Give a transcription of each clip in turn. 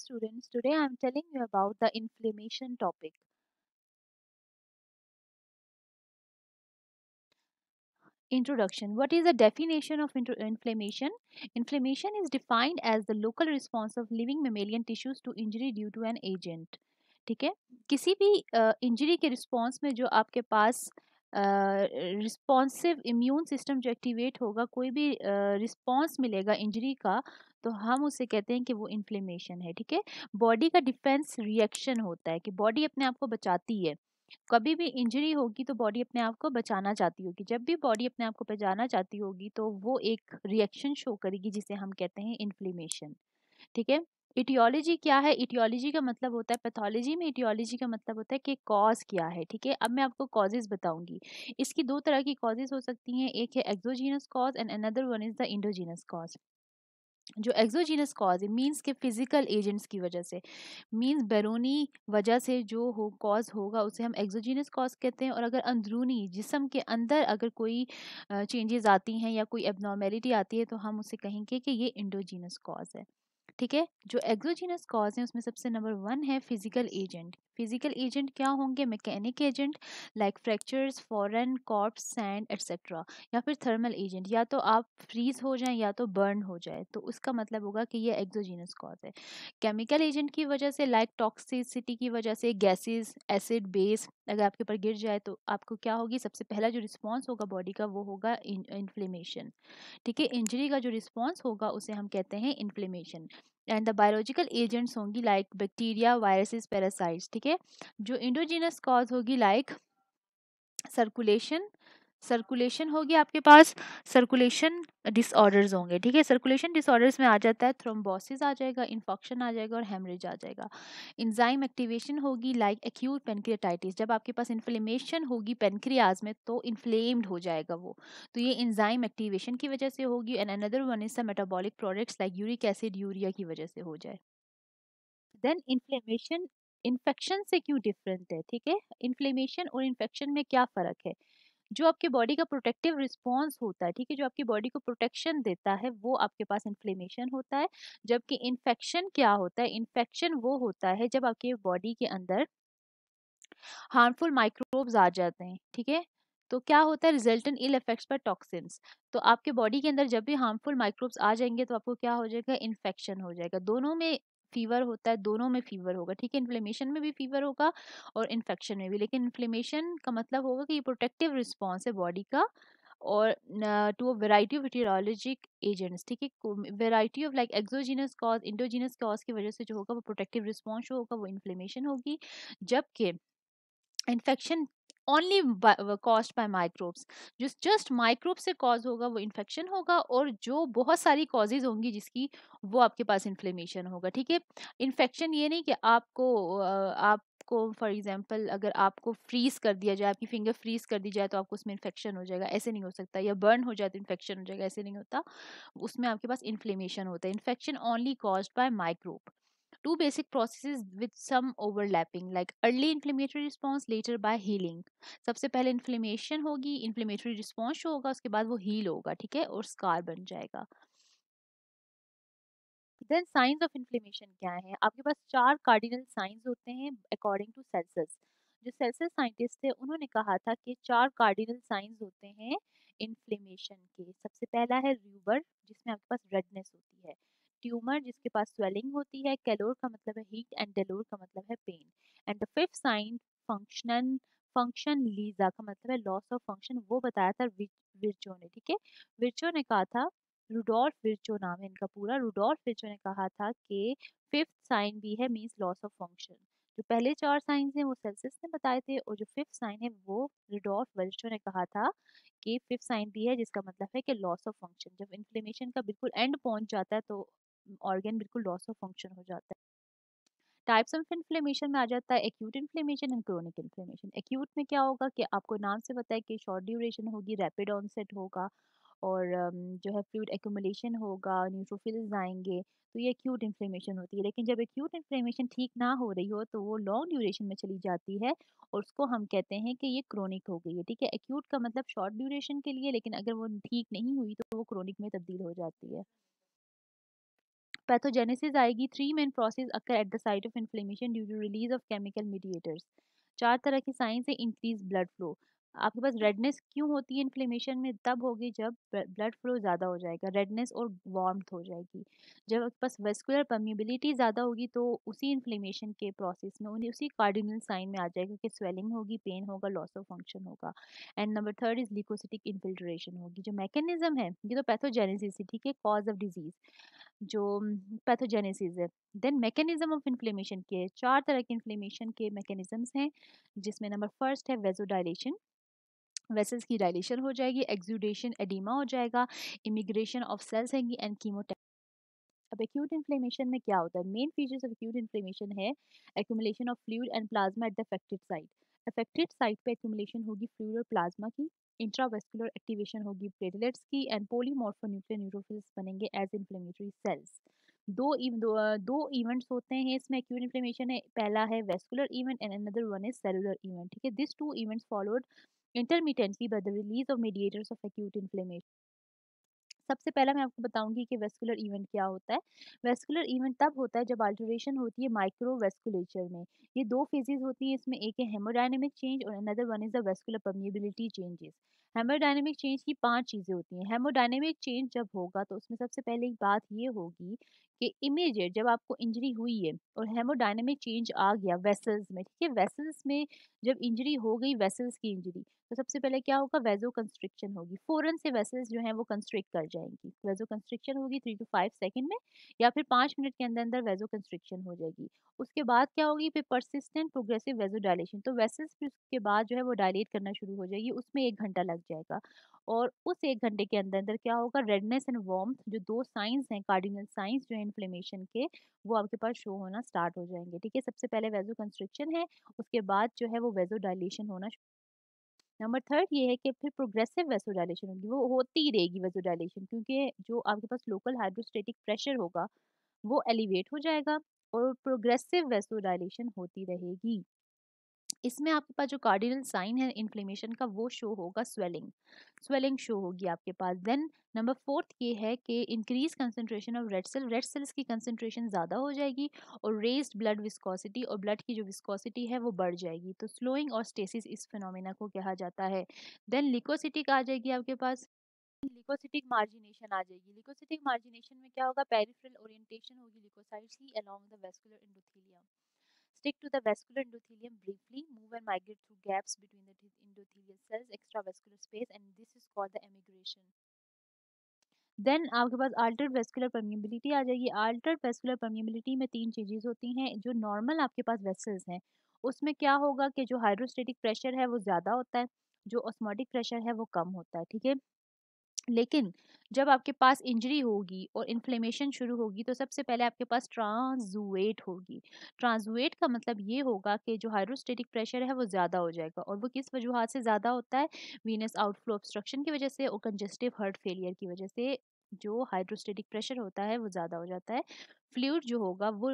students, today I am telling you about the inflammation topic. Introduction What is the definition of inflammation? Inflammation is defined as the local response of living mammalian tissues to injury due to an agent. ठीक है किसी भी injury के response में जो आपके पास responsive immune system जो एक्टिवेट होगा कोई भी रिस्पॉन्स मिलेगा इंजरी का तो हम उसे कहते हैं कि वो इन्फ्लेमेशन है ठीक है बॉडी का डिफेंस रिएक्शन होता है कि बॉडी अपने आप को बचाती है कभी भी इंजरी होगी तो बॉडी अपने आप को बचाना चाहती होगी जब भी बॉडी अपने आप को बचाना चाहती होगी तो वो एक रिएक्शन शो करेगी जिसे हम कहते हैं इन्फ्लेमेशन ठीक है इटियोलॉजी क्या है इटियोलॉजी का मतलब होता है पैथोलॉजी में इटियोलॉजी का मतलब होता है कि कॉज क्या है ठीक है अब मैं आपको कॉजेज बताऊंगी इसकी दो तरह की कॉजेज हो सकती हैं एक है exogenous cause and another one is the endogenous cause जो एक्सोजीनस कॉज है मीन्स के फिजिकल एजेंट्स की वजह से मीन्स बैरूनी वजह से जो हो कॉज होगा उसे हम एक्सोजीनस कॉज कहते हैं और अगर अंदरूनी जिसम के अंदर अगर कोई चेंजेस आती हैं या कोई एबनॉर्मेलिटी आती है तो हम उसे कहेंगे कि ये इंडोजीनस कॉज है ठीक है जो एग्जोजीनस कॉज है उसमें सबसे नंबर वन है फिजिकल एजेंट फिजिकल एजेंट क्या होंगे mechanic agent like fractures foreign corpse sand etcetera या फिर थर्मल एजेंट या तो आप फ्रीज हो जाए या तो बर्न हो जाए तो उसका मतलब होगा कि ये एक्जोजीनस कॉज है केमिकल एजेंट की वजह से लाइक टॉक्सिसिटी की वजह से गैसेस एसिड बेस अगर आपके ऊपर गिर जाए तो आपको क्या होगी सबसे पहला जो रिस्पॉन्स होगा बॉडी का वो होगा इन्फ्लेमेशन ठीक है इंजरी का जो रिस्पॉन्स होगा उसे हम कहते हैं inflammation and the biological agents होंगी लाइक बैक्टीरिया वायरसेस पैरासाइट्स ठीक है जो इंडोजीनस कॉज होगी लाइक सर्कुलेशन सर्कुलेशन होगी आपके पास सर्कुलेशन डिसऑर्डर्स होंगे ठीक है सर्कुलेशन डिसऑर्डर्स में आ जाता है थ्रोम्बोसिस आ जाएगा इन्फॉक्शन आ जाएगा और हेमरेज आ जाएगा इंजाइम एक्टिवेशन होगी लाइक एक्यूट पेनक्रियाटाइटिस जब आपके पास इन्फ्लेमेशन होगी पेनक्रियाज में तो इन्फ्लेम्ड हो जाएगा वो तो ये इंजाइम एक्टिवेशन की वजह से होगी and another one is the metabolic products like uric acid urea की वजह से हो जाए देन इन्फ्लेमेशन इन्फेक्शन से क्यों डिफरेंट है ठीक है इन्फ्लेमेशन और इन्फेक्शन में क्या फ़र्क है जो आपके बॉडी का प्रोटेक्टिव रिस्पॉन्स होता है ठीक है जो आपकी बॉडी को प्रोटेक्शन देता है वो आपके पास इन्फ्लेमेशन होता है जबकि इन्फेक्शन क्या होता है इन्फेक्शन वो होता है जब आपके बॉडी के अंदर हार्मफुल माइक्रोब्स आ जाते हैं ठीक है तो क्या होता है रिजल्टेंट इल इफेक्ट्स पर टॉक्सिन्स तो आपके बॉडी के अंदर जब भी हार्मफुल माइक्रोब्स आ जाएंगे तो आपको क्या हो जाएगा इन्फेक्शन हो जाएगा दोनों में फीवर होता है दोनों में फीवर होगा ठीक है इन्फ्लेमेशन में भी फीवर होगा और इन्फेक्शन में भी लेकिन इन्फ्लेमेशन का मतलब होगा कि ये प्रोटेक्टिव रिस्पॉन्स है बॉडी का और to a variety of aetiologic agents ठीक है variety of like exogenous cause endogenous cause की वजह से जो होगा वो प्रोटेक्टिव रिस्पॉन्स होगा वो इन्फ्लेमेशन होगी जबकि infection only cause by microbes जो जस्ट माइक्रोब से कॉज होगा वो इन्फेक्शन होगा और जो बहुत सारी कॉजेज होंगी जिसकी वो आपके पास इन्फ्लेमेशन होगा ठीक है इन्फेक्शन ये नहीं कि आपको आप आपको फॉर एग्जांपल अगर आपको फ्रीज कर दिया जाए आपकी फिंगर फ्रीज कर दी जाए तो आपको उसमें इन्फेक्शन हो जाएगा ऐसे नहीं हो सकता या बर्न हो जाए तो इन्फेक्शन हो जाएगा ऐसे नहीं होता उसमें आपके पास इन्फ्लेमेशन होता है infection only cause by microbe two basic processes with some overlapping like early inflammatory response later by healing सबसे पहले inflammation होगी inflammatory response होगा उसके बाद वो heal होगा ठीक है और scar बन जाएगा देन साइंस ऑफ इन्फ्लेमेशन क्या है आपके पास चार कार्डिनल साइंस होते हैं अकॉर्डिंग टू सेल्सस जो सेल्सस साइंटिस्ट थे उन्होंने कहा था कि चार कार्डिनल साइंस होते हैं इन्फ्लेमेशन के सबसे पहला है र्यूबर जिसमें आपके पास रेडनेस होती है ट्यूमर जिसके पास स्वेलिंग होती है कैलोर का मतलब है हीट एंड डेलोर का मतलब है pain and the fifth sign functional function laesa का मतलब है लॉस ऑफ फंक्शन वो बताया था विरचो ने ठीक है विरचो ने कहा था रुडोल्फ विरचो नाम है इनका पूरा रुडोल्फ विरचो ने कहा था कि फिफ्थ साइन भी है मीन्स लॉस ऑफ फंक्शन जो पहले चार साइंस हैं वो सेल्सियस ने बताए थे और जो फिफ्थ साइन है वो रिडोल्फ वर्चो ने कहा था कि फिफ्थ साइन भी है जिसका मतलब है कि लॉस ऑफ फंक्शन जब इन्फ्लेमेशन का बिल्कुल एंड पहुंच जाता है तो ऑर्गेन बिल्कुल लॉस ऑफ फंक्शन हो जाता है टाइप्स ऑफ इन्फ्लेमेशन में आ जाता है acute inflammation and chronic inflammation acute में क्या होगा कि आपको नाम से पता है कि शॉर्ट ड्यूरेशन होगी रैपिड ऑनसेट होगा और जो है फ्लूड एक्यूमुलेशन होगा न्यूट्रोफिल्स आएंगे तो ये एक्यूट इन्फ्लेमेशन होती है लेकिन जब एक्यूट इन्फ्लेमेशन ठीक ना हो रही हो तो वो लॉन्ग ड्यूरेशन में चली जाती है और उसको हम कहते हैं कि ये क्रोनिक हो गई है ठीक है एक्यूट का मतलब शॉर्ट ड्यूरेशन के लिए लेकिन अगर वो ठीक नहीं हुई तो वो क्रोनिक में तब्दील हो जाती है पैथोजेनेसिस आएगी three main process occur at the site of inflammation due to release of chemical mediators चार तरह के साइंस है इंक्रीज ब्लड फ्लो आपके पास रेडनेस क्यों होती है इन्फ्लेमेशन में तब होगी जब ब्लड फ्लो ज़्यादा हो जाएगा रेडनेस और वार्म्थ हो जाएगी जब आपके पास वेस्कुलर पर्मिबिलिटी ज़्यादा होगी तो उसी इन्फ्लेमेशन के प्रोसेस में उन्हें उसी कार्डिनल साइन में आ जाएगा कि स्वेलिंग होगी पेन होगा लॉस ऑफ फंक्शन होगा and number third is leukocytic infiltration होगी जो मैकेनिज्म है ये तो पैथोजेनेसिस है ठीक है कॉज ऑफ डिजीज़ जो पैथोजेनेसिस है देन मैकेनिज्म ऑफ इन्फ्लेमेशन के चार तरह के इन्फ्लेमेशन के मैकेनिज्म हैं जिसमें नंबर फर्स्ट है वेजोडाइलेशन वेसल्स की डायलेशन हो जाएगी एक्जुडेशन एडिमा हो जाएगा इमिग्रेशन ऑफ सेल्स हैंगी एंड कीमोटे अब एक्यूट इन्फ्लेमेशन में क्या होता है main features of acute inflammation है accumulation of fluid and plasma at the affected site affected site पे एक्यूमुलेशन होगी फ्लूड और प्लाज्मा की इंट्रावेस्कुलर एक्टिवेशन होगी प्लेटलेट्स की एंड पोलीमॉर्फोन्यूक्लियर न्यूट्रोफिल्स बनेंगे एज इन्फ्लेमेटरी सेल्स दो दो, दो इवेंट्स होते हैं इसमें एक्यूट इन्फ्लेमेशन है पहला है vascular event and another one is cellular event ठीक है this two events followed intermittently by the release of mediators of acute inflammation सबसे पहला मैं आपको बताऊंगी कि वेस्कुलर इवेंट क्या होता है वेस्कुलर इवेंट तब होता है जब अल्टरेशन होती है माइक्रो वेस्कुलेचर में ये दो फेजेस होती हैं इसमें एक है हेमोडाइनमिक चेंज और another one is the vascular permeability changes haemodynamic change की पांच चीज़ें होती हैं हेमोडाइनमिक चेंज जब होगा तो उसमें सबसे पहले एक बात ये होगी कि इमीडिएट जब आपको इंजरी हुई है और हेमोडाइनमिक चेंज आ गया वेसल्स में ठीक है वेसल्स में जब इंजरी हो गई वेसल्स की इंजरी तो सबसे पहले क्या होगा वेजो कंस्ट्रिक्शन होगी फ़ौरन से वेसल्स जो हैं वो कंस्ट्रिक्ट कर जाएंगी वेजो कंस्ट्रिक्शन होगी थ्री टू फाइव सेकेंड में या फिर पाँच मिनट के अंदर अंदर वेजो कंस्ट्रिक्शन हो जाएगी उसके बाद क्या होगी फिर परसिस्टेंट प्रोग्रेसिव वेजो डायलेशन तो वेसल्स फिर उसके बाद जो है वो डायलेट करना शुरू हो जाएगी उसमें एक घंटा लग लग जाएगा और उस एक घंटे के अंदर अंदर क्या होगा रेडनेस एंड वार्म जो दो साइंस हैं कार्डिनल साइंस जो है इन्फ्लेमेशन के वो आपके पास शो होना स्टार्ट हो जाएंगे ठीक है सबसे पहले वेजो कंस्ट्रिक्शन है उसके बाद जो है वो वेजो डायलेशन होना नंबर थर्ड ये है कि फिर प्रोग्रेसिव वेसो डायलेशन होगी वो होती ही रहेगी वेजो डायलेशन क्योंकि जो आपके पास लोकल हाइड्रोस्टेटिक प्रेशर होगा वो एलिवेट हो जाएगा और प्रोग्रेसिव वेसो डायलेशन होती रहेगी इसमें आपके पास जो कार्डिनल साइन है इन्फ्लेमेशन का वो शो होगा स्वेलिंग स्वेलिंग शो होगी आपके पास देन नंबर फोर्थ ये है कि increase concentration of red cell red cells की कंसनट्रेशन ज़्यादा हो जाएगी और रेज्ड ब्लड विस्कोसिटी और ब्लड की जो विस्कोसिटी है वो बढ़ जाएगी तो स्लोइंग और स्टेसिस इस फिनोमिना को कहा जाता है देन लिकोसिटिक आ जाएगी आपके पास लिकोसिटिक मार्जिनेशन आ जाएगी लिकोसिटिक मार्जिनेशन में क्या होगा पेरिफेरल ओरिएंटेशन होगी लिकोसाइट्स की along the vascular endothelium Stick to the vascular endothelium briefly, move and migrate through gaps between the endothelial cells, extravascular space, and this is called the emigration. Then आपके पास altered vascular permeability आ जाएगी altered vascular permeability में तीन चीज़ें होती हैं जो नॉर्मल आपके पास वेसल्स हैं उसमें क्या होगा कि जो हाइड्रोस्टेटिक प्रेशर है वो ज़्यादा होता है जो ऑस्मोटिक प्रेशर है वो कम होता है ठीक है लेकिन जब आपके पास इंजरी होगी और इन्फ्लेमेशन शुरू होगी तो सबसे पहले आपके पास ट्रांसुएट होगी ट्रांसुएट का मतलब ये होगा कि जो हाइड्रोस्टेटिक प्रेशर है वो ज़्यादा हो जाएगा और वो किस वजूहत से ज़्यादा होता है वीनस आउटफ्लो ऑब्स्ट्रक्शन की वजह से और कंजेस्टिव हार्ट फेलियर की वजह से जो हाइड्रोस्टेटिक प्रेशर होता है वो ज़्यादा हो जाता है फ्लूड जो होगा वो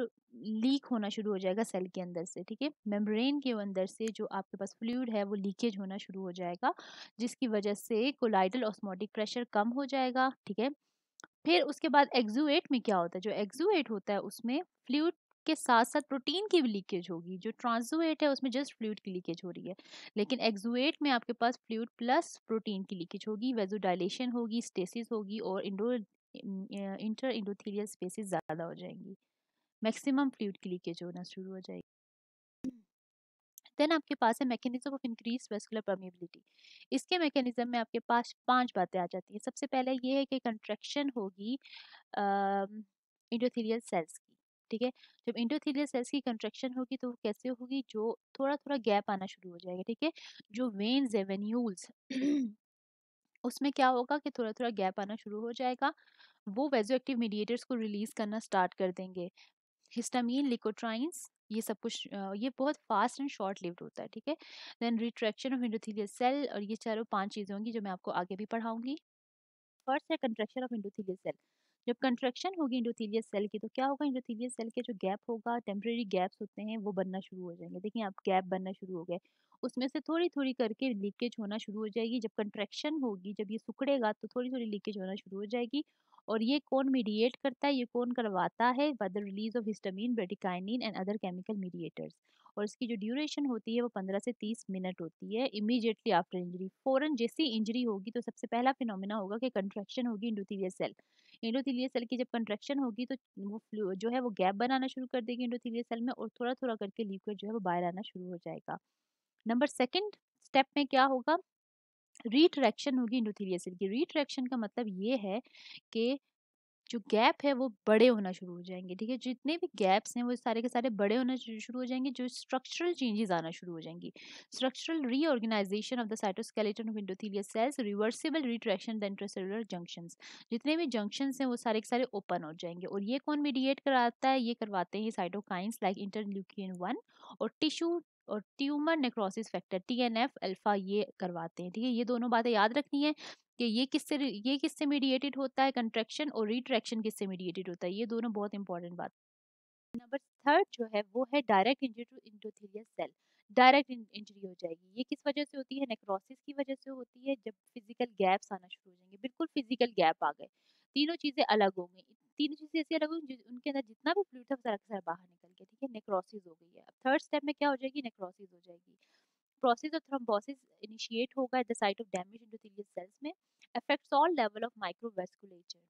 लीक होना शुरू हो जाएगा सेल के अंदर से ठीक है मेम्ब्रेन के अंदर से जो आपके पास फ्लूड है वो लीकेज होना शुरू हो जाएगा जिसकी वजह से कोलाइडल ऑस्मोटिक प्रेशर कम हो जाएगा ठीक है फिर उसके बाद एग्जुएट में क्या होता है जो एग्जुएट होता है उसमें फ्लूड के साथ साथ प्रोटीन की भी लीकेज होगी जो ट्रांसजुएट है उसमें जस्ट फ्लूड की लीकेज हो रही है लेकिन हाँ। एक्जुएट में आपके पास फ्लूड प्लस प्रोटीन की लीकेज होगी वेजोडाइलेशन होगी स्टेसिस होगी और इंडो इंटर इंडोथीरियल स्पेसिस ज़्यादा हो जाएंगी मैक्सिमम फ्लूड की लीकेज होना शुरू हो जाएगी हम्म। देन आपके पास है mechanism of increase vascular permeability इसके मैकेनिज्म में आपके पास पांच बातें आ जाती हैं सबसे पहले ये है कि कंट्रैक्शन होगी इंडोथीरियल सेल्स ठीक है जब इंडोथीलियल सेल्स की कंट्रेक्शन होगी तो वो कैसे होगी जो थोड़ा थोड़ा गैप आना शुरू हो जाएगा ठीक है जो वेन्स है वेन्यूल्स उसमें क्या होगा कि थोड़ा थोड़ा गैप आना शुरू हो जाएगा वो वेजो एक्टिव मीडिएटर्स को रिलीज करना स्टार्ट कर देंगे हिस्टामिन लिकोट्राइंस ये सब कुछ ये बहुत फास्ट एंड शॉर्ट लिव्ड होता है ठीक है then retraction of endothelial cell और ये चारों पांच चीज़ें होंगी जो मैं आपको आगे भी पढ़ाऊंगी फर्स्ट है कंट्रैक्शन ऑफ इंडोथीलियल सेल जब कंट्रेक्शन होगी इंडोथीलियस सेल की तो क्या होगा इंडोथीलियस सेल के जो गैप होगा टेम्प्रेरी गैप्स होते हैं वो बनना शुरू हो जाएंगे देखिए आप गैप बनना शुरू हो गए उसमें से थोड़ी थोड़ी करके लीकेज होना शुरू हो जाएगी जब कंट्रेक्शन होगी जब ये सुखड़ेगा तो थोड़ी थोड़ी लीकेज होना शुरू हो जाएगी और ये कौन मीडिएट करता है ये कौन करवाता है by the release of histamine bradykinin and other chemical mediators और इसकी जो ड्यूरेशन होती है वो पंद्रह से तीस मिनट होती है इमीडिएटली आफ्टर इंजरी फ़ौरन जैसी इंजरी होगी तो सबसे पहला फिनोमिना होगा कि कंट्रेक्शन होगी इंडोथीलियल सेल इंडोथीलियल सेल की जब कंट्रेक्शन होगी तो वो जो है वो गैप बनाना शुरू कर देगी इंडोथीलियल सेल में और थोड़ा थोड़ा करके लिक्विड जो है वो बाहर आना शुरू हो जाएगा नंबर सेकंड स्टेप में क्या होगा रीट्रैक्शन होगी इंडोथीलिया सेल की रीट्रैक्शन का मतलब ये है कि जो गैप है वो बड़े होना शुरू हो जाएंगे ठीक है जितने भी गैप्स हैं वो सारे के सारे बड़े होना शुरू हो जाएंगे जो स्ट्रक्चरल चेंजेस आना शुरू हो जाएंगी structural reorganisation of the cytoskeleton of endothelial cells reversible retraction the intracellular junctions जितने भी जंक्शन हैं वो सारे के सारे ओपन हो जाएंगे और ये कौन मीडिएट कराता है ये करवाते हैं साइटोकाइंस लाइक इंटरल्यूकिन वन और टिश्यू और tumour necrosis factor T N F alpha ये करवाते हैं ठीक है ये दोनों बातें याद रखनी है कि ये किससे ये किससे मीडिएटेड होता है कंट्रेक्शन और रिट्रैक्शन किससे मीडिएटेड होता है ये दोनों बहुत इंपॉर्टेंट बात नंबर थर्ड जो है वो है direct injury to endothelial cell direct injury हो जाएगी ये किस वजह से होती है नेक्रोसिस की वजह से होती है जब फिजिकल गैप्स आना शुरू हो जाएंगे बिल्कुल फिजिकल गैप आ गए तीनों चीज़ें अलग होंगी तीन चीज़ें ऐसी अलग हुई उनके अंदर जितना भी फ्लूड था सारा सारा बाहर निकल गया ठीक है नेक्रोसिस हो गई है अब थर्ड स्टेप में क्या हो जाएगी नेक्रोसिस हो जाएगी प्रोसेस ऑफ थ्रम्बोसिस इनिशिएट होगा at the site of damage इन सेल्स में affects all level of microvasculature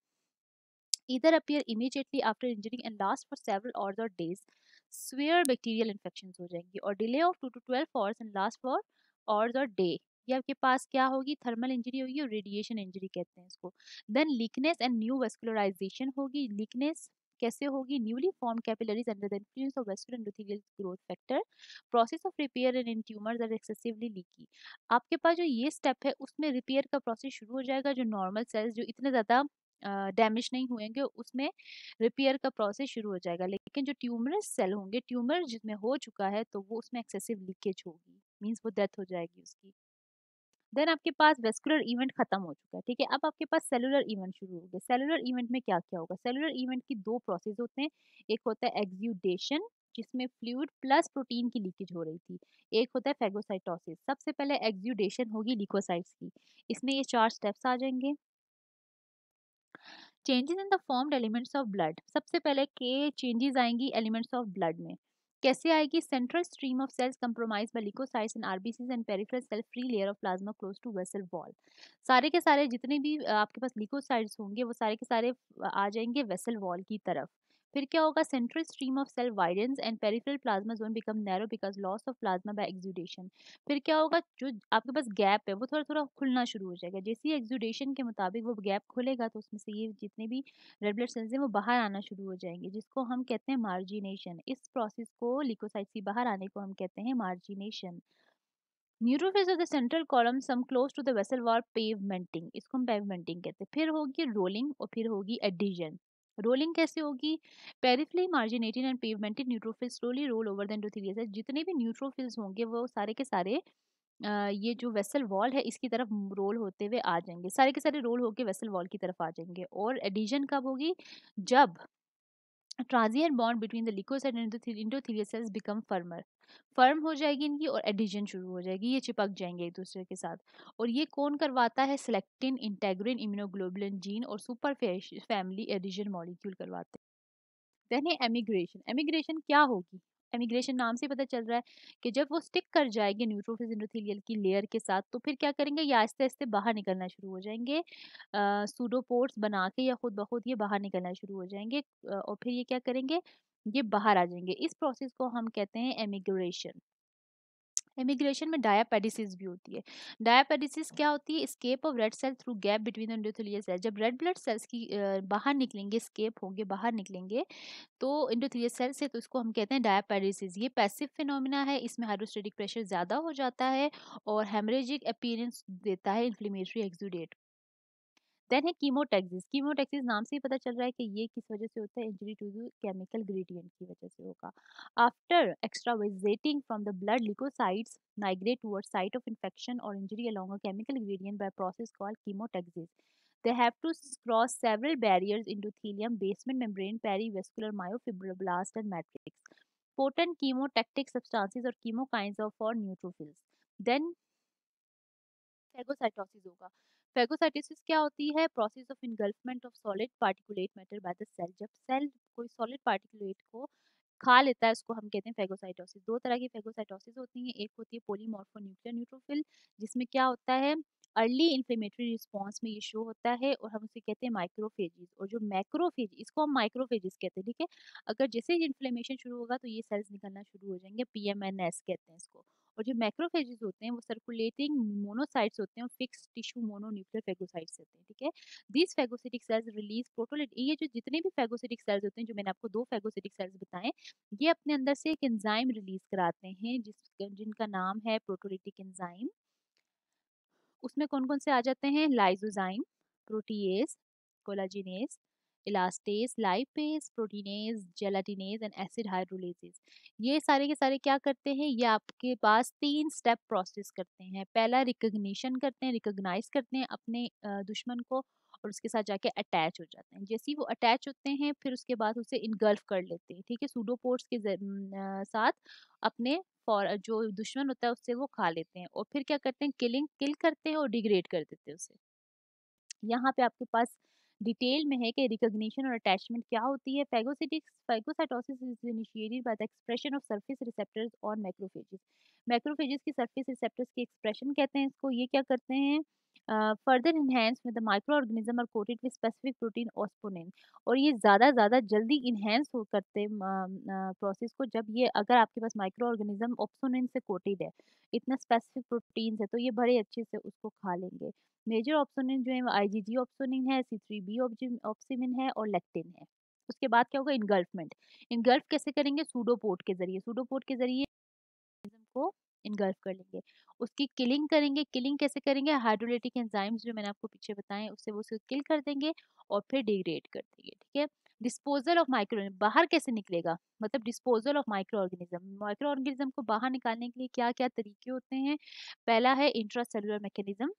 इधर appear immediately after injury and last for several hours और डेज स्वेयर बैक्टीरियल इन्फेक्शन हो जाएंगी और delay of two to twelve hours and last for hours और day ये आपके पास क्या होगी थर्मल इंजरी होगी और रेडिएशन इंजरी कहते हैं इसको then leakiness and new vascularisation होगी लीकनेस कैसे होगी newly form capillaries under the influence of vascular endothelial growth factor process of repair and in tumours are excessively leaky आपके पास जो ये स्टेप है उसमें रिपेयर का प्रोसेस शुरू हो जाएगा जो नॉर्मल सेल्स जो इतने ज़्यादा डैमेज uh, नहीं हुएंगे उसमें रिपेयर का प्रोसेस शुरू हो जाएगा लेकिन जो ट्यूमरस सेल होंगे ट्यूमर जिसमें हो चुका है तो वो उसमें एक्सेसिव लीकेज होगी मीन्स वो डेथ हो जाएगी उसकी देन आपके पास वेस्कुलर इवेंट खत्म हो चुका है ठीक है अब आपके पास सेलुलर इवेंट शुरू हो गया सेलुलर इवेंट में क्या क्या होगा सेलुलर इवेंट की दो प्रोसेस होते हैं एक होता है एग्जूडेशन जिसमें फ्लूड प्लस प्रोटीन की लीकेज हो रही थी एक होता है फेगोसाइटोसिस सबसे पहले एग्जूडेशन होगी लिकोसाइट्स की इसमें ये चार स्टेप्स आ जाएंगे changes in the formed elements of blood सबसे पहले के चेंजेस आएंगी एलिमेंट्स ऑफ ब्लड में कैसे आएगी central stream of cells compromise by leukocytes and RBCs and peripheral cell free layer of plasma close to vessel wall सारे के सारे जितने भी आपके पास लिकोसाइट्स होंगे वो सारे के सारे आ जाएंगे वेसल वॉल की तरफ फिर क्या होगा सेंट्रल स्ट्रीम ऑफ सेल वायरेंस and peripheral plasma zone become narrow because loss of plasma by exudation फिर क्या होगा जो आपके पास गैप है वो थोड़ा थोड़ा खुलना शुरू हो जाएगा जैसे ही एक्जूडेशन के मुताबिक वो गैप खुलेगा तो उसमें से ये जितने भी रेड ब्लड सेल्स हैं वो बाहर आना शुरू हो जाएंगे जिसको हम कहते हैं मार्जिनेशन इस प्रोसेस को लिकोसाइट से बाहर आने को हम कहते हैं margination neutrophils of the central column some close to the vessel wall pavementing इसको हम पेवमेंटिंग कहते हैं फिर होगी रोलिंग और फिर होगी एडिजन रोलिंग कैसे होगी peripherally marginated and pavemented neutrophils slowly roll over the endothelium है जितने भी न्यूट्रोफिल्स होंगे वो सारे के सारे ये जो वेसल वॉल है इसकी तरफ रोल होते हुए आ जाएंगे सारे के सारे रोल होकर वेसल वॉल की तरफ आ जाएंगे और एडिजन कब होगी जब transient bond between the leukocyte and endothelial cells become firmer firm हो जाएगी इनकी और एडिजन शुरू हो जाएगी ये चिपक जाएंगे एक दूसरे के साथ और ये कौन करवाता है सेलेक्टिन इंटेग्रिन इम्यूनोग्लोबुलिन जीन और सुपर फैमिली एडिजन मॉलिक्यूल करवाते हैं देन है एमिग्रेशन एमिग्रेशन क्या होगी इमिग्रेशन नाम से पता चल रहा है कि जब वो स्टिक कर जाएगी न्यूट्रोफिज इंडोथीलियल की लेयर के साथ तो फिर क्या करेंगे ये आहिस्ते आहिस्ते बाहर निकलना शुरू हो जाएंगे सूडोपोर्ट्स बना के या खुद ब खुद ये बाहर निकलना शुरू हो जाएंगे और फिर ये क्या करेंगे ये बाहर आ जाएंगे इस प्रोसेस को हम कहते हैं एमिग्रेशन इमिग्रेशन में डायापेडिसिस भी होती है डायापेडिसिस क्या होती है escape of red cell through gap between endothelial cell जब रेड ब्लड सेल्स की बाहर निकलेंगे स्केप होंगे बाहर निकलेंगे तो इंडोथिलियस सेल से तो इसको हम कहते हैं डायापेडिसिस ये पैसिव फिनोमिना है इसमें हाइड्रोस्टेटिक प्रेशर ज़्यादा हो जाता है और हेमरेजिक अपीरेंस देता है इन्फ्लेमेटरी को देन है कीमोटेक्सिस कीमोटेक्सिस नाम से ही पता चल रहा है कि ये किस वजह से होता है injury to the chemical gradient की वजह से होगा after extravasating from the blood leukocytes migrate toward site of infection और injury along a chemical gradient by process called chemotaxis They have to cross several barriers: endothelium, basement membrane, perivascular myofibroblast, and matrix. Potent chemotactic substances or chemokines of for neutrophils. Then phagocytosis होगा phagocytosis क्या होती है process of engulfment of solid particulate matter by the cell जब cell कोई solid particulate को खा लेता है उसको हम कहते हैं फेगोसाइटोसिस दो तरह की फेगोसाइटोसिस होती है एक होती है न्यूक्लियर न्यूट्रोफिल जिसमें क्या होता है अर्ली इन्फ्लेमेटरी रिस्पॉन्स में ये शो होता है और हम उसे कहते हैं माइक्रोफेजिस और जो मैक्रोफेज इसको हम माइक्रोफेजिस कहते हैं ठीक है अगर जैसे ही इन्फ्लेमेशन शुरू होगा तो ये सेल्स निकलना शुरू हो जाएंगे पी कहते हैं इसको और जो मैक्रोफेजेस होते हैं वो सर्कुलेटिंग मोनोसाइट्स होते हैं फिक्स टिश्यू मोनोन्यूक्लियर फेगोसाइट्स होते हैं ठीक है this phagocytic cells release proteolytic ये जो जितने भी फेगोसिटिक सेल्स होते हैं जो मैंने आपको दो फेगोसिटिक सेल्स बताएं ये अपने अंदर से एक एंजाइम रिलीज कराते हैं जिस जिनका नाम है प्रोटोलिटिक एंजाइम उसमें कौन कौन से आ जाते हैं lysozyme protease collagenase elastase lipase proteinase gelatinase and acid hydrolases ये सारे के सारे क्या करते हैं ये आपके पास तीन स्टेप प्रोसेस करते हैं पहला रिकोगनीशन करते हैं रिकोगनाइज करते हैं अपने दुश्मन को और उसके साथ जाके अटैच हो जाते हैं जैसे ही वो अटैच होते हैं फिर उसके बाद उसे इनगल्फ कर लेते हैं ठीक है सूडोपोर्ट्स के साथ अपने फॉर जो दुश्मन होता है उससे वो खा लेते हैं और फिर क्या करते हैं किलिंग किल करते हैं और डिग्रेड कर देते हैं उसे यहाँ पे आपके पास डिटेल में है कि रिकग्निशन और अटैचमेंट क्या होती है phagocytics phagocytosis is initiated by the expression of surface receptors और मैक्रोफेजेस मैक्रोफेजेस की सरफेस रिसेप्टर्स के एक्सप्रेशन कहते हैं इसको ये क्या करते हैं uh, further enhanced with the microorganism are coated with specific protein osponin और ये ज़्यादा ज़्यादा जल्दी इन्हेंस हो करते प्रोसेस को जब ये अगर आपके पास माइक्रो ऑर्गेनिज्म ऑप्सोनिन से कोटेड है इतना स्पेसिफिक प्रोटीन है तो ये बड़े अच्छे से उसको खा लेंगे मेजर ऑप्सोनिन जो है वो आई जी जी ऑप्सोनिन है सी थ्री बी ऑप्सीमिन है और लेक्टिन है उसके बाद क्या होगा इनगल्फमेंट इनगल्फ कैसे करेंगे सूडोपोर्ट के जरिए सूडोपोर्ट के जरिए इनगल्फ कर लेंगे उसकी किलिंग करेंगे किलिंग कैसे करेंगे हाइड्रोलिटिक एंजाइम्स जो मैंने आपको पीछे बताएं उससे वो उसको किल कर देंगे और फिर डिग्रेड कर देंगे ठीक है डिस्पोजल ऑफ माइक्रो बाहर कैसे निकलेगा मतलब disposal of microorganism microorganism को बाहर निकालने के लिए क्या क्या तरीके होते हैं पहला है इंट्रा सेलुलर मैकेनिज्म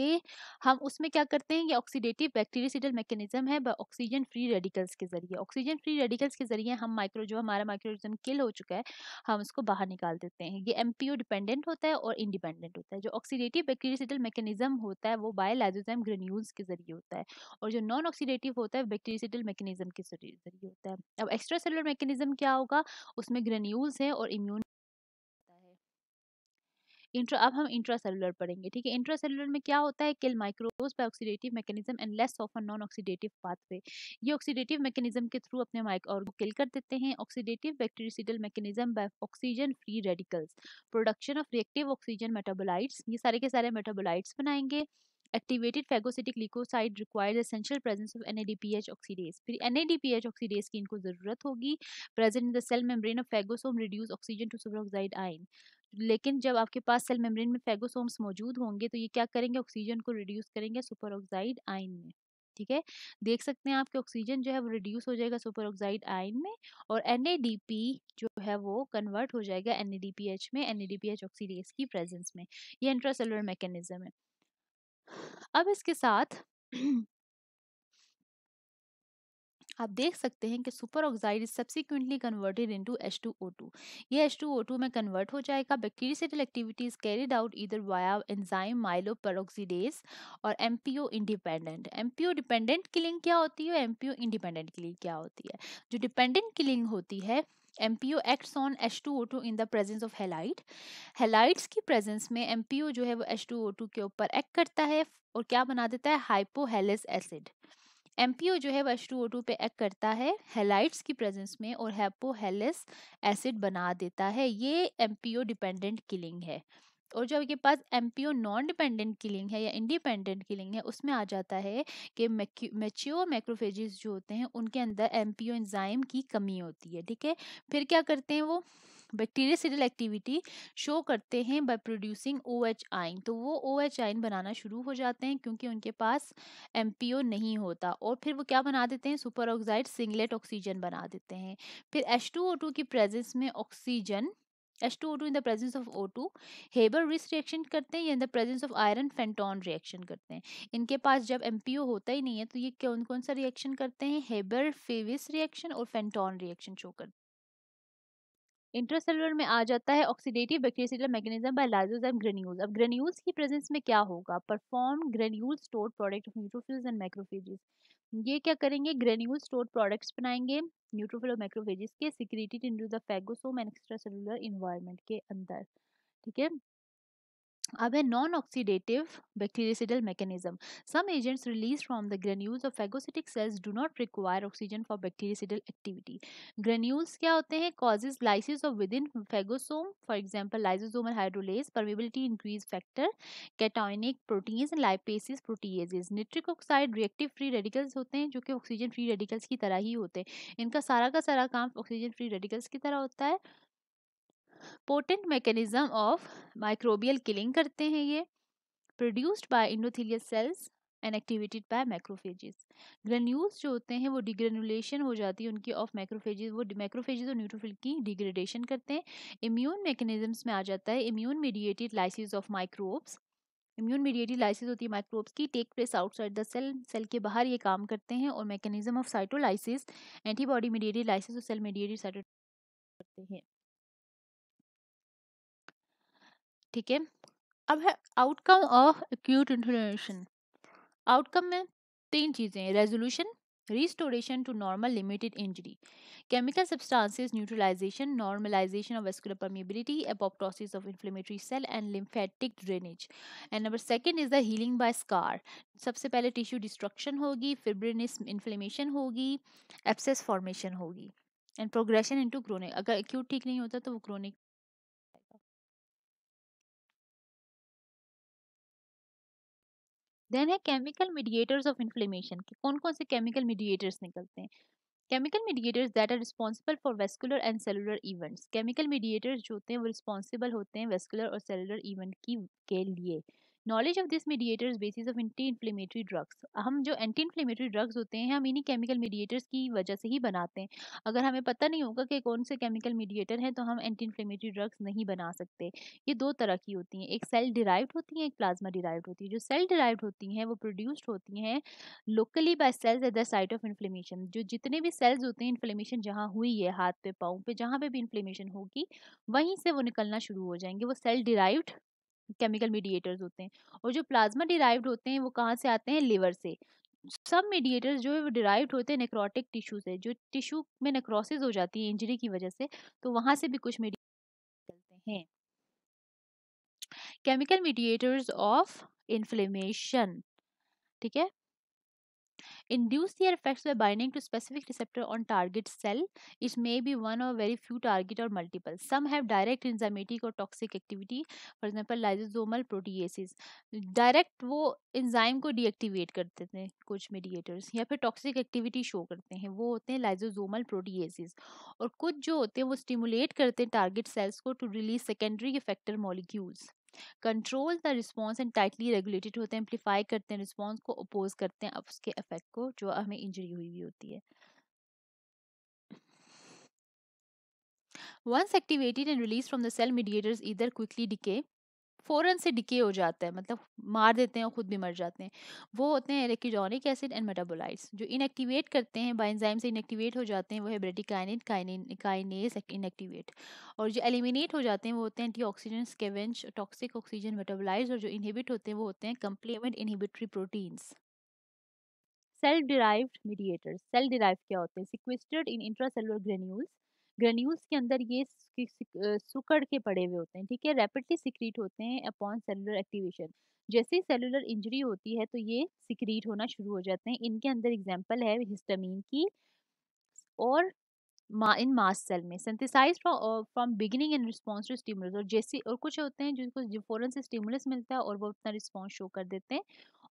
के हम उसमें क्या करते हैं ये ऑक्सीडेटिव बैक्टीरियसिडल मैकेनिज्म है ऑक्सीजन फ्री रेडिकल्स के जरिए ऑक्सीजन फ्री रेडिकल्स के जरिए हम माइक्रो जो हमारा माइक्रोजम किल हो चुका है हम उसको बाहर निकाल देते हैं ये एम डिपेंडेंट होता है और इंडिपेंडेंट होता है जो ऑक्सीडेटिव बैक्टीरियसिडल मैकेनिज्म होता है वो बायोलाइजोजाइम ग्रेन्यूल्स के जरिए होता है और जो नॉन ऑक्सीडेटिव होता है बैक्टीरियसिडल मैकेनिज्म के जरिए होता है अब एक्स्ट्रा सेलुलर मैकेनिज्म क्या होगा उसमें ग्रेन्यूल्स है और इम्यून इंट्रा अब हम इंट्रा सेलुलर पढ़ेंगे ठीक है इंट्रा सेलुलर में क्या होता है kill microbes by oxidative mechanism and less of a non oxidative pathway ये ऑक्सीडेटिव मैकेनिज्म के थ्रू अपने माइक्रो को किल कर देते हैं oxidative bactericidal mechanism by oxygen free radicals production of reactive oxygen metabolites ये सारे के सारे मेटाबोलाइट्स बनाएंगे activated phagocytic leukocyte requires essential presence of NADPH oxidase फिर एनएडीपीएच ऑक्सीडेज की इनको ज़रूरत होगी present in the cell membrane of phagosome reduce oxygen to superoxide ion लेकिन जब आपके पास सेल मेम्ब्रेन में फेगोसोम्स मौजूद होंगे तो ये क्या करेंगे ऑक्सीजन को रिड्यूस करेंगे सुपर ऑक्साइड आयन में ठीक है देख सकते हैं आपके ऑक्सीजन जो है वो रिड्यूस हो जाएगा सुपर ऑक्साइड आयन में और एन जो है वो कन्वर्ट हो जाएगा एन में एन ऑक्सीडेस की प्रेजेंस में ये इंट्रासेलर मैकेनिज्म है अब इसके साथ आप देख सकते हैं कि superoxide is subsequently converted into H2O2 ये H2O2 में कन्वर्ट हो जाएगा बैक्टीरियल एक्टिविटीज कैरिड आउट इधर वाया एंजाइम माइलोपरोक्सीडेज और MPO independent MPO dependent killing क्या होती है एमपीओ इंडिपेंडेंट किलिंग क्या होती है जो डिपेंडेंट किलिंग होती है MPO acts on H two O two in the presence of halide halides की प्रेजेंस में एमपीओ जो है वो एच टू ओ टू के ऊपर एक्ट करता है और क्या बना देता है हाइपोहेलिस एसिड एम जो है एच टू पे एक्ट करता है हेलाइट्स की प्रेजेंस में और हैपोहेलिस एसिड बना देता है ये एम डिपेंडेंट किलिंग है और जो आपके पास एम नॉन डिपेंडेंट किलिंग है या इंडिपेंडेंट किलिंग है उसमें आ जाता है कि मेच्योर मैक्रोफेजिस जो होते हैं उनके अंदर एम पी एंजाइम की कमी होती है ठीक है फिर क्या करते हैं वो सीरियल एक्टिविटी शो करते हैं बाय प्रोड्यूसिंग ओ एच आइन तो वो ओ एच आइन बनाना शुरू हो जाते हैं क्योंकि उनके पास एम पी ओ नहीं होता और फिर वो क्या बना देते हैं सुपर ऑक्साइड सिंगलेट ऑक्सीजन बना देते हैं फिर एच टू ओ टू की प्रेजेंस में oxygen two two O in the presence of O two Haber Weiss reaction करते हैं या in the presence of iron Fenton reaction करते हैं इनके पास जब एम पी ओ होता ही नहीं है तो ये कौन कौन सा रिएक्शन करते हैं हेबर फेविस रिएक्शन और फेंटॉन रिएक्शन शो करते हैं इंट्रासेलुलर में आ जाता है oxidative bacterial mechanism by lysosomal and granules अब ग्रेन्यूल्स की प्रेजेंस में क्या होगा perform granule stored product of neutrophils and macrophages ये क्या करेंगे ग्रेन्यूल स्टोर्ड प्रोडक्ट्स बनाएंगे न्यूट्रोफिल और मैक्रोफेजेस के secreted into the phagosome and extracellular environment के अंदर ठीक है अब है non oxidative bactericidal mechanism some agents release from the granules of phagocytic cells do not require oxygen for बैक्टीरियसाइडल activity granules क्या होते हैं causes lysis of within phagosome for example lysosomal hydrolase permeability increase factor cationic proteins and lipases proteases nitric oxide reactive free radicals होते हैं जो कि oxygen free radicals की तरह ही होते हैं इनका सारा का सारा काम ऑक्सीजन फ्री रेडिकल्स की तरह होता है potent mechanism of microbial killing करते हैं ये produced by endothelial cells and activated by microphages granules जो होते हैं वो डिग्रेनुलेशन हो जाती है उनकी ऑफ माइक्रोफेजेस वो माइक्रोफेजेस और न्यूट्रोफिल की डिग्रेडेशन करते हैं इम्यून मैकेनिज्म्स में आ जाता है immune mediated lysis of microbes immune mediated lysis होती है माइक्रोब्स की take place outside the cell cell के बाहर ये काम करते हैं और mechanism of cytolysis antibody mediated lysis और सेल मीडिएटेड साइटो करते हैं ठीक है अब है outcome of acute inflammation outcome में तीन चीज़ें resolution restoration to normal limited injury chemical substances neutralisation normalisation of vascular permeability apoptosis of inflammatory cell and lymphatic drainage and number second is the healing by scar सबसे पहले tissue destruction होगी fibrinous inflammation होगी abscess formation होगी and progression into chronic अगर acute ठीक नहीं होता तो वो क्रोनिक देन है केमिकल मीडिएटर्स ऑफ इन्फ्लेमेशन कि कौन कौन से केमिकल मीडिएटर्स निकलते हैं chemical mediators that are responsible for vascular and cellular events chemical mediators जो होते हैं वो रिस्पॉन्सिबल होते हैं वेस्कुलर और सेलुलर इवेंट की के लिए knowledge of this mediators basis of anti inflammatory drugs हम जो एंटी इन्फ्लेमेटरी ड्रग्स होते हैं हम इन्हीं केमिकल मीडिएटर्स की वजह से ही बनाते हैं अगर हमें पता नहीं होगा कि कौन से केमिकल मीडिएटर हैं तो हम एंटी इन्फ्लेमेटरी ड्रग्स नहीं बना सकते ये दो तरह की होती हैं एक सेल डिराइव्ड होती हैं एक प्लाज्मा डिराइव्ड होती है जो सेल डिराइव्ड होती हैं वो प्रोड्यूस्ड होती हैं locally by cells at the site of inflammation जो जितने भी सेल्स होते हैं इन्फ्लेमेशन जहाँ हुई है हाथ पे पाँव पे जहाँ पे भी इन्फ्लेमेशन होगी वहीं से वो निकलना शुरू हो जाएंगे वो सेल डिराइव्ड केमिकल मीडिएटर्स होते हैं और जो प्लाज्मा डिराइव्ड होते हैं वो कहाँ से आते हैं लिवर से सब मीडिएटर्स जो है वो डिराइव्ड होते हैं नेक्रोटिक टिश्यू से जो टिश्यू में नेक्रोसिस हो जाती है इंजरी की वजह से तो वहाँ से भी कुछ मीडिए हैं केमिकल मीडिएटर्स ऑफ इन्फ्लेमेशन ठीक है induce their effects by binding to specific receptor on target cell. It may be one or very few target or multiple. Some have direct enzymatic or toxic activity. For example, lysosomal proteases. Direct वो enzyme को deactivate करते थे कुछ mediators या फिर toxic activity show करते हैं वो होते हैं lysosomal proteases. और कुछ जो होते हैं वो stimulate करते हैं target cells को to release secondary effector molecules. Control the response and tightly regulated होते हैं एम्पलीफाई करते हैं रिस्पॉन्स को अपोज करते हैं उसके इफेक्ट को जो हमें इंजरी हुई हुई होती है Once activated and released from the cell, mediators either quickly decay फ़ौरन से डिके हो जाता है मतलब मार देते हैं और ख़ुद भी मर जाते हैं वो होते हैं रेक्जॉनिक एसिड एंड मेटाबोलाइट्स जो इनएक्टिवेट करते हैं बाइंजाइम से इनएक्टिवेट हो जाते हैं वो है ब्रेटिकाइनिन काइनेस इनएक्टिवेट और जो एलिमिनेट हो जाते हैं वो होते हैं anti oxygen scavenge toxic oxygen metabolites और जो इनहिबिट होते हैं वो होते हैं complement inhibitory proteins cell derived mediators cell derive क्या होते हैं sequestered in intra intracellular granules granules के अंदर ये सुकड़ के पड़े हुए होते हैं ठीक है रैपिडली सिक्रीट होते हैं अपॉन सेलुलर एक्टिवेशन जैसे ही सेलुलर इंजरी होती है तो ये सिक्रीट होना शुरू हो जाते हैं इनके अंदर एग्जाम्पल है हिस्टामिन की और मा इन मास सेल में synthesise from beginning in response to stimulus और जैसे और कुछ होते हैं जिनको फ़ौरन से स्टिमुलस मिलता है और वो अपना रिस्पॉन्स शो कर देते हैं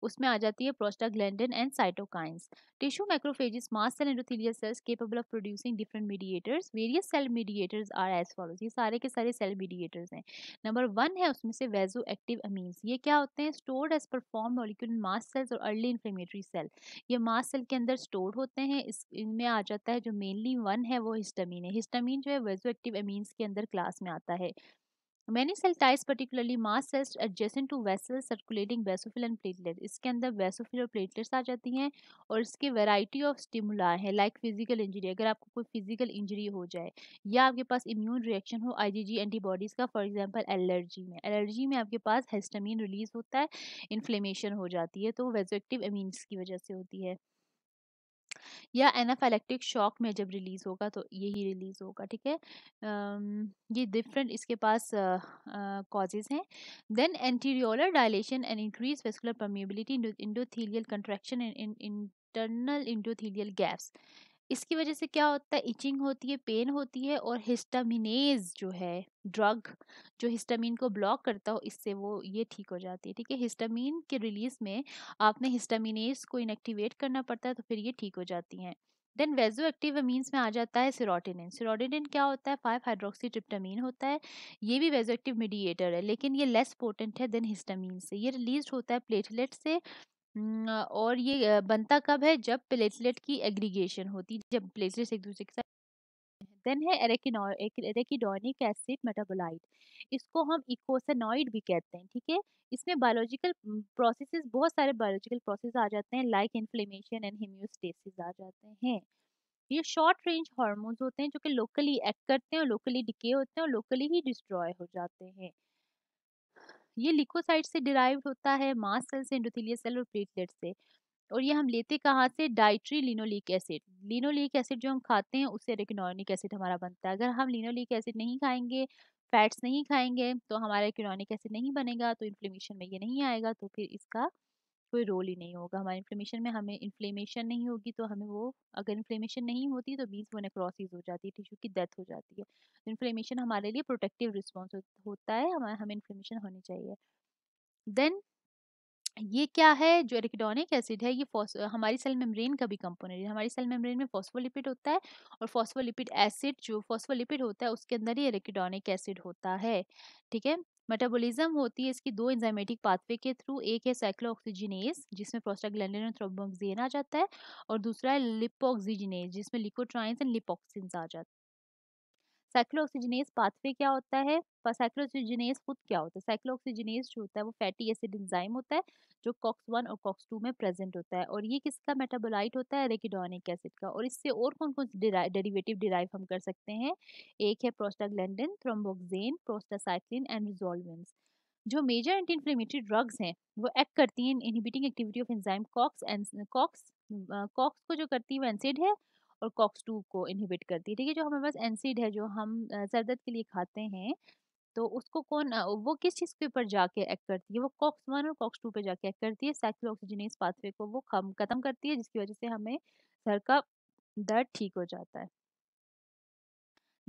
उसमें आ जाती है prostaglandin and cytokines tissue macrophages mast cell endothelial cells capable of producing different mediators various cell mediators are as follows ये सारे के सारे सेल मीडिएटर्स हैं नंबर वन है उसमें से वेजो एक्टिव अमीन्स ये क्या होते हैं stored as preformed molecule mast cells और अर्ली इन्फ्लेमेटरी सेल ये मास सेल के अंदर स्टोर होते हैं इस इनमें आ जाता है जो मेनली वन है वो हिस्टामिन है हिस्टामिन जो है वेजो एक्टिव अमीन्स के अंदर क्लास में आता है many cell types particularly mast cells adjacent to vessel circulating basophil and platelet इसके अंदर वेसोफिल और प्लेटलेट्स आ जाती हैं और इसके वैरायटी ऑफ स्टिमुला है लाइक फिजिकल इंजरी अगर आपको कोई फिजिकल इंजरी हो जाए या आपके पास इम्यून रिएक्शन हो आईजीजी एंटीबॉडीज़ का फॉर एग्जांपल एलर्जी में एलर्जी में आपके पास हिस्टामिन रिलीज होता है इन्फ्लेमेशन हो जाती है तो वेजोएक्टिव एमीन्स की वजह से होती है या एनाफेलेक्टिक शॉक में जब रिलीज़ होगा तो यही रिलीज़ होगा ठीक है ये डिफरेंट इसके पास कॉजेज़ हैं then arteriolar dilation and increase vascular permeability endothelial contraction and internal endothelial gaps इसकी वजह से क्या होता है इचिंग होती है पेन होती है और हिस्टामिनेज जो है ड्रग जो हिस्टामिन को ब्लॉक करता हो इससे वो ये ठीक हो जाती है ठीक है हिस्टामिन के रिलीज में आपने हिस्टामिनेज को इनएक्टिवेट करना पड़ता है तो फिर ये ठीक हो जाती हैं देन वेजो एक्टिव अमीन्स में आ जाता है सिरोटिनिन सिरोटिनिन क्या होता है फाइव हाइड्रोक्सी ट्रिप्टामीन होता है ये भी वेजो एक्टिव मीडिएटर है लेकिन ये लेस पोटेंट है देन हिस्टामीन से ये रिलीज होता है प्लेटलेट से और ये बनता कब है जब प्लेटलेट की एग्रीगेशन होती है जब प्लेटलेट्स एक दूसरे के साथ देन है एरेकिडोनिक एसिड मेटाबोलाइट इसको हम इकोसेनॉइड भी कहते हैं ठीक है इसमें बायोलॉजिकल प्रोसेसेस बहुत सारे बायोलॉजिकल प्रोसेस आ जाते हैं लाइक इन्फ्लेमेशन एंड हिम्योस्टेसिस आ जाते हैं ये शॉर्ट रेंज हार्मोन्स होते हैं जो कि लोकली एक्ट करते हैं और लोकली डिके होते हैं और लोकली ही डिस्ट्रॉय हो जाते हैं ये लिकोसाइड से डिराइव होता है मास सेल से एंडोथेलियल सेल और प्लेटलेट से और ये हम लेते कहाँ से dietary linoleic acid linoleic acid जो हम खाते हैं उससे रेकिनोनिक एसिड हमारा बनता है अगर हम लिनोलिक एसिड नहीं खाएंगे फैट्स नहीं खाएंगे तो हमारा रेकिनोनिक एसिड नहीं बनेगा तो इन्फ्लेमेशन में ये नहीं आएगा तो फिर इसका कोई रोल ही नहीं होगा हमारे इन्फ्लेमेशन में हमें इन्फ्लेमेशन नहीं होगी तो हमें वो अगर इन्फ्लेमेशन नहीं होती तो मीन्स वो नेक्रोसिस हो जाती है टिश्यू की डेथ हो जाती है तो इन्फ्लेमेशन हमारे लिए प्रोटेक्टिव रिस्पॉन्स होता है हमारे हमें इन्फ्लेमेशन होनी चाहिए देन ये क्या है जो एरिकडोनिक एसिड है ये हमारी सेल मेम्ब्रेन का भी कंपोनेंट है हमारी सेल मेम्ब्रेन में फॉस्फोलिपिड होता है और फॉस्फोलिपिड एसिड जो फॉस्फोलिपिड होता है उसके अंदर ही एरिकडोनिक एसिड होता है ठीक है मेटाबॉलिज्म होती है इसकी दो एंजाइमेटिक पाथवे के थ्रू एक है ऑक्सीजिनेस जिसमें प्रोस्टाग्लैंडिन और थ्रोम्बोक्सिन आ जाता है और दूसरा है लिपोक्सीजिनेस जिसमें लिकोट्राइन्स एंड लिपोक्सिन आ जाते हैं साइक्लोक्सीजनेस पाथवे क्या होता है साइक्लोक्सीजनेस खुद क्या होता है साइक्लोक्सीजनेस जो होता है वो फैटी एसिड इंजाइम होता है जो कॉक्स वन और कॉक्स टू में प्रेजेंट होता है और ये किसका मेटाबोलाइट होता है रेकिडोनिक एसिड का और इससे और कौन कौन डेरिवेटिव डिराइव हम कर सकते हैं एक है prostaglandin thromboxane prostacyclin and resolvins जो मेजर एंटी इन्फ्लेमेटरी ड्रग्स हैं वो एक्ट करती हैं inhibiting activity of enzyme COX and COX COX को जो करती है वो एनसेड है और कॉक्स टू को इनहिबिट करती है ठीक है जो हमारे पास एनसीड है जो हम सरदर्द के लिए खाते हैं तो उसको कौन वो किस चीज़ के ऊपर जाके एक्ट करती है वो कॉक्स वन और कॉक्स टू पे जाके एक्ट करती है साइक्लो ऑक्सीजनेस पाथवे को वो खम खत्म करती है जिसकी वजह से हमें सर का दर्द ठीक हो जाता है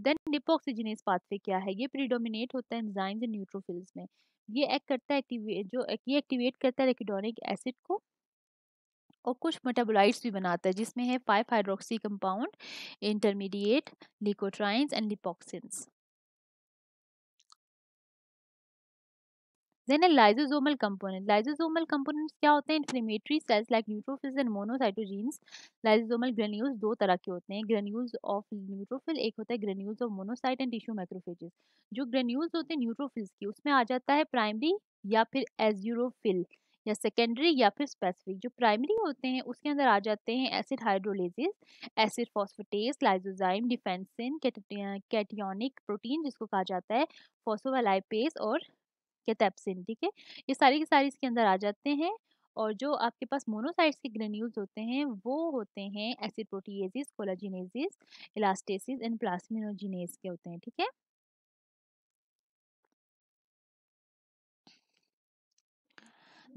देन डिपोक्सीजनेस पाथवे क्या है ये प्रीडोमिनेट होता है एंजाइम्स न्यूट्रोफिल्स में ये एक्ट करता है एक्टिवेट जो ये एक्टिवेट करता है रेकिडोनिक एसिड को और कुछ मेटाबोलाइट्स भी बनाता है जिसमें है five hydroxy compound intermediate leukotrienes and lipoxins then है लाइजोजोमल कंपोनेंट लाइजोजोमल कंपोनेंट्स क्या होते हैं inflammatory cells like neutrophils and monocytogenes lysosomal granules दो तरह के होते हैं ग्रेन्यूल्स ऑफ न्यूट्रोफिल एक होता है granules of monocyte and tissue microphages जो ग्रेन्यूल्स होते हैं न्यूट्रोफिल्स की उसमें आ जाता है प्राइमरी या फिर एज्यूरोफिल या सेकेंडरी या फिर स्पेसिफिक जो प्राइमरी होते हैं उसके अंदर आ जाते हैं acid hydrolases acid phosphatase lysozyme defensin cationic protein जिसको कहा जाता है फॉसोवालाइपेस और कैथेप्सिन ठीक है ये सारे के सारे इसके अंदर आ जाते हैं और जो आपके पास मोनोसाइट्स के ग्रेन्यूल्स होते हैं वो होते हैं एसिड प्रोटीएजिस कोलाजिनेजिस इलास्टेसिस एंड प्लास्मिनोजिनेस के होते हैं ठीक है थीके?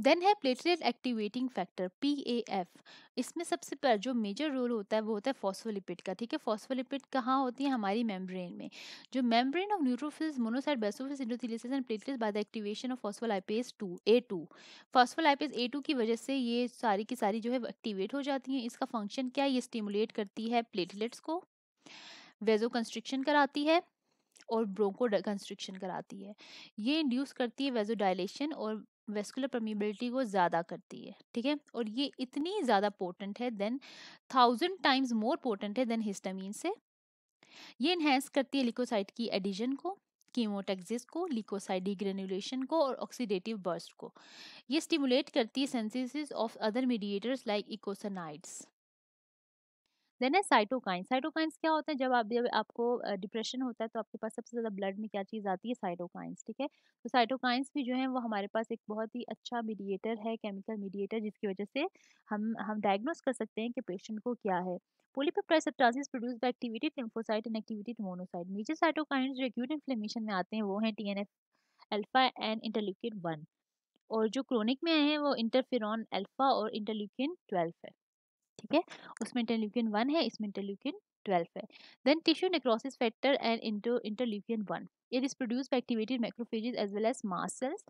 देन है platelet activating factor P A F इसमें सबसे पहले जो मेजर रोल होता है वो होता है फॉस्फोलिपिड का ठीक है फॉस्फोलिपिड कहाँ होती है हमारी मेम्ब्रेन में जो membrane of neutrophils monocyte basophils endothelial cells and platelets by the activation of phospholipase two A two phospholipase A two की वजह से ये सारी की सारी जो है एक्टिवेट हो जाती हैं इसका फंक्शन क्या है ये स्टिमुलेट करती है प्लेटलेट्स को वेजो कंस्ट्रिक्शन कराती है और ब्रोंको कंस्ट्रिक्शन कराती है ये इंड्यूस करती है वेजोडाइलेशन और वेस्कुलर परमिबिलिटी को ज़्यादा करती है ठीक है और ये इतनी ज़्यादा पोटेंट है than thousand times more potent है देन हिस्टामिन से ये इन्हेंस करती है लिकोसाइट की एडिजन को कीमोटेक्सिस को लिकोसाइडी ग्रेनुलेशन को और ऑक्सीडेटिव बर्स्ट को ये स्टिमुलेट करती है synthesis of other mediators like eicosanoids then है साइटोकाइन साइटोकाइंस क्या होते हैं जब आप जब आपको डिप्रेशन होता है तो आपके पास सबसे ज़्यादा ब्लड में क्या चीज़ आती है साइटोकाइंस ठीक है तो साइटोकाइंस भी जो है वो हमारे पास एक बहुत ही अच्छा मीडिएटर है केमिकल मीडिएटर जिसकी वजह से हम हम डायग्नोज कर सकते हैं कि पेशेंट को क्या है polypeptide produce by activity lymphocyte and activity monocyte major cytokines जो एक्यूट इन्फ्लेमेशन में आते हैं वो हैं T N F alpha and interleukin one और जो क्रोनिक में आए हैं वो इंटरफेरॉन अल्फा और इंटरल्यूकिन ट्वेल्व है ठीक है उसमें इंटरल्यूकिन वन है इसमें इंटरल्यूकिन ट्वेल्व है then tissue necrosis factor and into interleukin one it is produce by activated macrophages as well as mast cells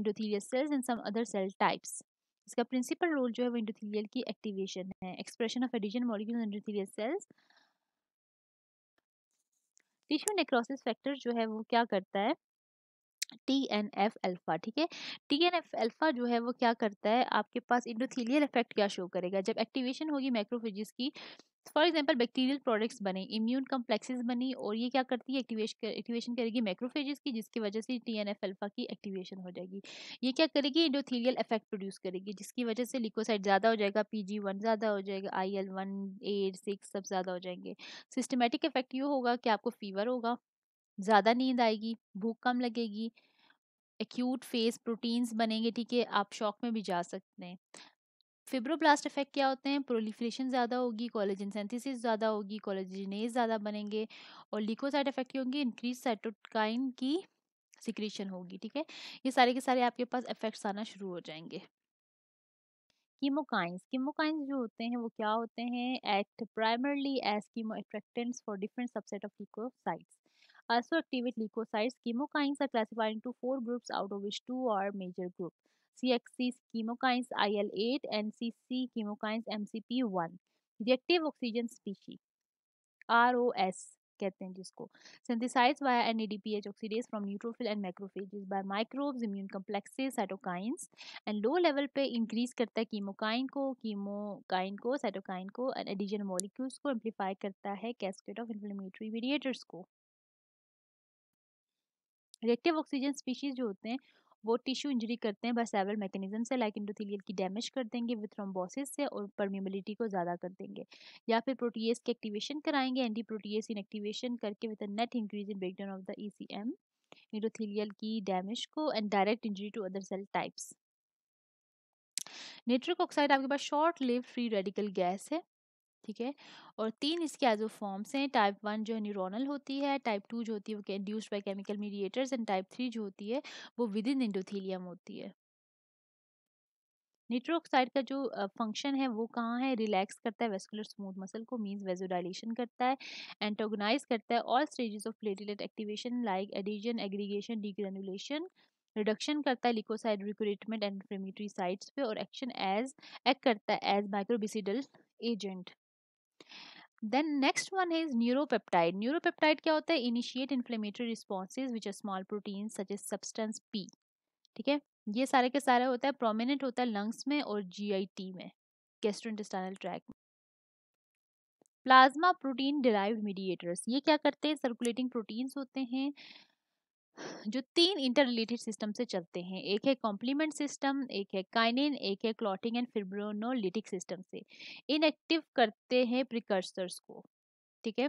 endothelial cells and some other cell types इसका principal role जो है वो endothelial की activation है expression of adhesion molecule endothelial cells tissue necrosis factor जो है वो क्या करता है टी एन एफ अल्फ़ा ठीक है टी एन एफ अल्फ़ा जो है वो क्या करता है आपके पास इंडोथीलियल इफेक्ट क्या शो करेगा जब एक्टिवेशन होगी माइक्रोफेजिस की फॉर एग्जाम्पल बैक्टीरियल प्रोडक्ट्स बने इम्यून कम्प्लेक्सेज बनी और ये क्या करती है एक्टिवेशन एक्टिवेशन करेगी माइक्रोफेजेस की जिसकी वजह से टी एन एफ अल्फा की एक्टिवेशन हो जाएगी ये क्या करेगी इंडोथीलियल इफेक्ट प्रोड्यूस करेगी जिसकी वजह से लिकोसाइड ज़्यादा हो जाएगा पी जी वन ज़्यादा हो जाएगा I L one eight six सब ज़्यादा हो जाएंगे सिस्टमेटिक इफेक्ट ये होगा कि आपको फीवर होगा ज़्यादा नींद आएगी भूख कम लगेगी एक्यूट फेस प्रोटीन्स बनेंगे ठीक है आप शॉक में भी जा सकते हैं फिब्रोब्लास्ट इफेक्ट क्या होते हैं प्रोलिफ्रेशन ज़्यादा होगी कॉलेजन सेंथिसिस ज़्यादा होगी कॉलेजनेज ज़्यादा बनेंगे और लिकोसाइड इफेक्ट क्या होंगे इंक्रीज साइटोकाइन की सिक्रीशन होगी ठीक है ये सारे के सारे आपके पास इफेक्ट्स आना शुरू हो जाएंगे कीमोकाइंस कीमोकाइंस जो होते हैं वो क्या होते हैं act primarily as chemoattractants for different subset of leukocytes also activate leukocytes. Chemokines are classified into four groups out of which two are major group. CXC chemokines IL-8 and CC chemokines MCP-1. Reactive oxygen species are कहते हैं जिसको synthesise by NADPH ADPH oxidase from neutrophil and macrophages by microbes immune complexes cytokines and low level पे increase करता है chemokine को chemokine को cytokine को and adhesion molecules को एम्पलीफाई करता है कैस्केड ऑफ इन्फ्लेमेटरी मीडिएटर्स को रिएक्टिव ऑक्सीजन स्पीशीज जो होते हैं वो टिश्यू इंजरी करते हैं बस सेवरल मैकेनिज्म से लाइक इंडोथीलियल की डैमेज कर देंगे विथ थ्रोम्बोसिस से और परमिबिलिटी को ज़्यादा कर देंगे या फिर प्रोटीएस के एक्टिवेशन कराएंगे एंटी प्रोटीएस इन एक्टिवेशन करके with net increase in break down of the E C M endothelial की डैमेज को and direct injury to other cell types nitric oxide आपके पास short live free radical gas है ठीक है और तीन इसके एज फॉर्म्स हैं टाइप वन जो है न्यूरोनल होती है टाइप टू जो होती है वो induced by chemical mediators and type three जो होती है वो विद इन इंडोथीलियम होती है निट्रोक्साइड का जो फंक्शन है वो कहाँ है रिलैक्स करता है वेस्कुलर स्मूथ मसल को मींस वेजोडाइलेशन करता है एंटोगनाइज करता है all stages of platelet activation like adhesion aggregation degranulation reduction करता है leukocyte recruitment and inflammatory sites पे और एक्शन एज एक्ट करता है as microbicidal agent then next one is neuropeptide neuropeptide क्या होता है initiate inflammatory responses which are small protein such as substance P ठीक है ये सारे के सारे होता है प्रोमिनेंट होता है लंग्स में और जीआईटी में गेस्ट्रोइंटेस्टाइनल ट्रैक में प्लाज्मा प्रोटीन डिराइव मीडिएटर्स ये क्या करते हैं सर्कुलेटिंग प्रोटीन्स होते हैं जो तीन इंटर रिलेटेड सिस्टम से चलते हैं एक है कॉम्प्लीमेंट सिस्टम एक है काइनिन एक है क्लॉटिंग एंड फिब्रोनोलिटिक सिस्टम से इनएक्टिव करते हैं प्रिकर्सर्स को ठीक है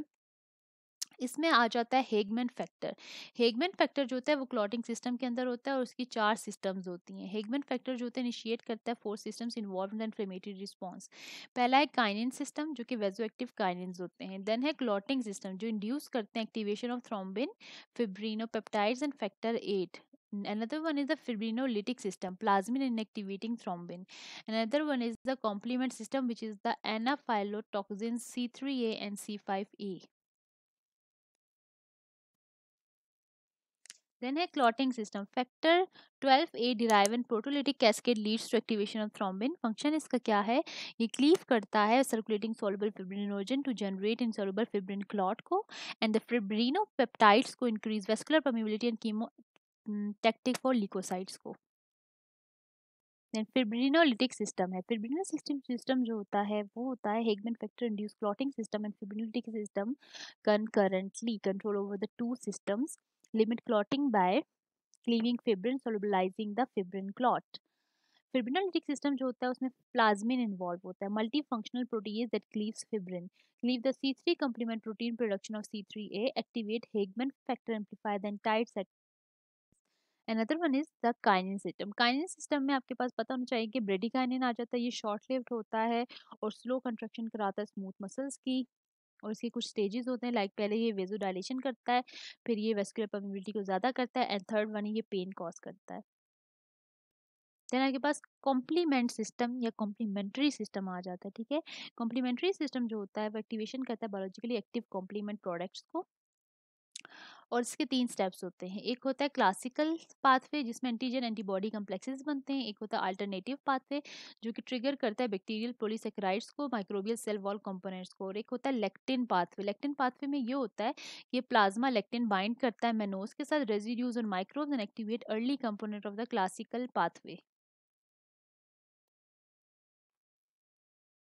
इसमें आ जाता है हेगमैन फैक्टर हेगमैन फैक्टर जो होता है वो क्लॉटिंग सिस्टम के अंदर होता है और उसकी चार सिस्टम्स होती हैं हेगमैन फैक्टर जो होता है इनिशिएट करता है four systems involve in the inflammatory response पहला है काइनिन सिस्टम जो कि वेजो एक्टिव काइनिन होते हैं देन है क्लॉटिंग सिस्टम जो इंड्यूस करते हैं activation of thrombin fibrino fibrinopeptides and factor eight another one is the fibrinolytic system plasmin inactivating thrombin another one is the complement system which is the anaphylotoxin c3a and c5a then है clotting system factor 12 A derive an proteolytic cascade leads to activation of thrombin function इसका क्या है ये cleave करता है circulating soluble fibrinogen to generate insoluble fibrin clot को and the fibrinopeptides को increase vascular permeability and chemotactic for leukocytes को then fibrinolytic system है फिब्रिनो सिस्टम सिस्टम जो होता है वो होता है हेगमेंट factor induce clotting system and fibrinolytic system concurrently control over the two systems Limit clotting by cleaving fibrin, solubilizing the fibrin clot. Fibrinolytic system जो होता है उसमें प्लाज्मिन इन्वॉल्व होता है multifunctional protease that cleaves fibrin cleave the C three complement protein production of C three A activate Hageman factor amplify the entire set another one is the kinin system kinin system में आपके पास पता होना चाहिए कि kinin आ जाता है ये short lived होता है और स्लो कंट्रक्शन कराता है स्मूथ मसल्स की और इसके कुछ स्टेजेस होते हैं लाइक पहले ये वेजो डायलेशन करता है फिर ये वेस्कुलर पर्मिबिलिटी को ज़्यादा करता है एंड थर्ड वन ये पेन कॉज करता है देन आपके पास कॉम्प्लीमेंट सिस्टम या कॉम्प्लीमेंट्री सिस्टम आ जाता है ठीक है कॉम्प्लीमेंट्री सिस्टम जो होता है वो एक्टिवेशन करता है बायोलॉजिकली एक्टिव कॉम्प्लीमेंट प्रोडक्ट्स को और इसके तीन स्टेप्स होते हैं एक होता है क्लासिकल पाथवे जिसमें एंटीजन एंटीबॉडी कम्प्लेक्सेज बनते हैं एक होता है अल्टरनेटिव पाथवे जो कि ट्रिगर करता है बैक्टीरियल पोलिसक्राइड्स को माइक्रोबियल सेल वॉल कॉम्पोनेंट्स को और एक होता है लेक्टिन पाथवे लेक्टिन पाथवे में ये होता है कि प्लाज्मा लेक्टिन बाइंड करता है मेनोज के साथ रेजिड्यूज और microbe and activate early component of the classical pathway